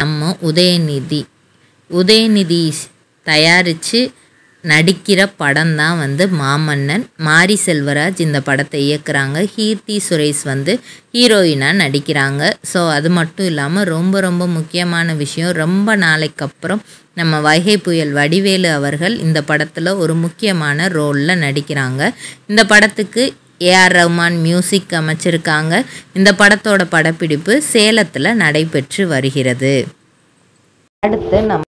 நம்ம உதயநிதி உதயநிதி தயாரித்து நடிக்கிற படம் தான் வந்து மாமன்னன் மாரி செல்வராஜ் இந்த படத்தை இயக்குறாங்க கீர்த்தி சுரேஷ் வந்து ஹீரோயினாக நடிக்கிறாங்க ஸோ அது மட்டும் இல்லாமல் ரொம்ப ரொம்ப முக்கியமான விஷயம் ரொம்ப நாளைக்கு அப்புறம் நம்ம வைகை புயல் வடிவேலு அவர்கள் இந்த படத்தில் ஒரு முக்கியமான ரோலில் நடிக்கிறாங்க இந்த படத்துக்கு ஏஆர் ரஹ்மான் மியூசிக் அமைச்சிருக்காங்க இந்த படத்தோட படப்பிடிப்பு சேலத்தில் நடைபெற்று வருகிறது அடுத்து நம்ம